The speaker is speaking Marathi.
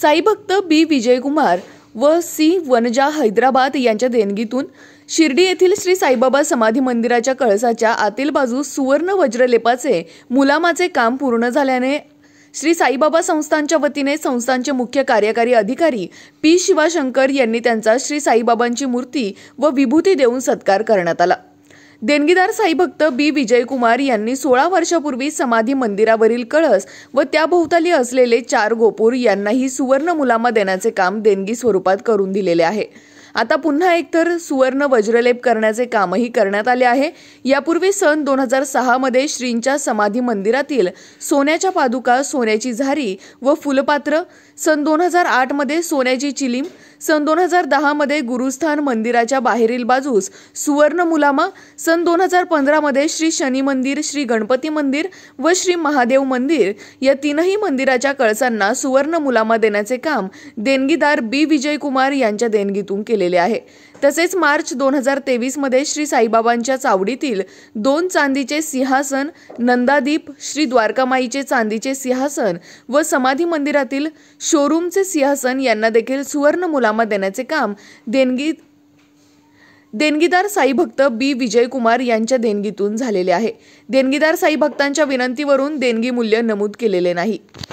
साईभक्त बी विजयकुमार व सी वनजा हैदराबाद यांच्या देणगीतून शिर्डी येथील श्री साईबाबा समाधी मंदिराच्या कळसाच्या आतील बाजू सुवर्ण वज्रलेपाचे मुलामाचे काम पूर्ण झाल्याने श्री साईबाबा संस्थांच्या वतीने संस्थांचे मुख्य कार्यकारी अधिकारी पी शिवाशंकर यांनी त्यांचा श्री साईबाबांची मूर्ती व विभूती देऊन सत्कार करण्यात आला देणगीदार साई भक्त बी विजयकुमार यांनी सोळा वर्षापूर्वी समाधी मंदिरावरील कळस व त्या त्याभोवताली असलेले चार गोपूर यांनाही सुवर्ण मुलामा देण्याचे काम देणगी स्वरूपात करून दिलेले आहे आता पुन्हा एकतर सुवर्ण वज्रलेप करण्याचे कामही करण्यात आले आहे यापूर्वी सन दोन हजार सहामध्ये श्रींच्या समाधी मंदिरातील सोन्याच्या पादुका सोन्याची झारी व फुलपात्र सन दोन हजार आठमध्ये सोन्याची चिलीम सन दोन हजार दहामध्ये गुरुस्थान मंदिराच्या बाहेरील बाजूस सुवर्ण मुलामा सन दोन हजार पंधरामध्ये श्री शनी मंदिर श्री गणपती मंदिर व श्री महादेव मंदिर या तीनही मंदिराच्या कळसांना सुवर्ण मुलामा देण्याचे काम देणगीदार बी विजयकुमार यांच्या देणगीतून केले केलेले आहे तसेच मार्च दोन हजार तेवीसमध्ये श्री साईबाबांच्या चावडीतील दोन चांदीचे सिंहासन नंदादीप श्री द्वारकामाईचे चांदीचे सिंहासन व समाधी मंदिरातील शोरूमचे सिंहासन यांना देखील सुवर्ण मुलामा देण्याचे काम देणगी देणगीदार साई भक्त बी विजयकुमार यांच्या देणगीतून झालेले आहे देणगीदार साई भक्तांच्या विनंतीवरून देणगी मूल्य नमूद केलेले नाही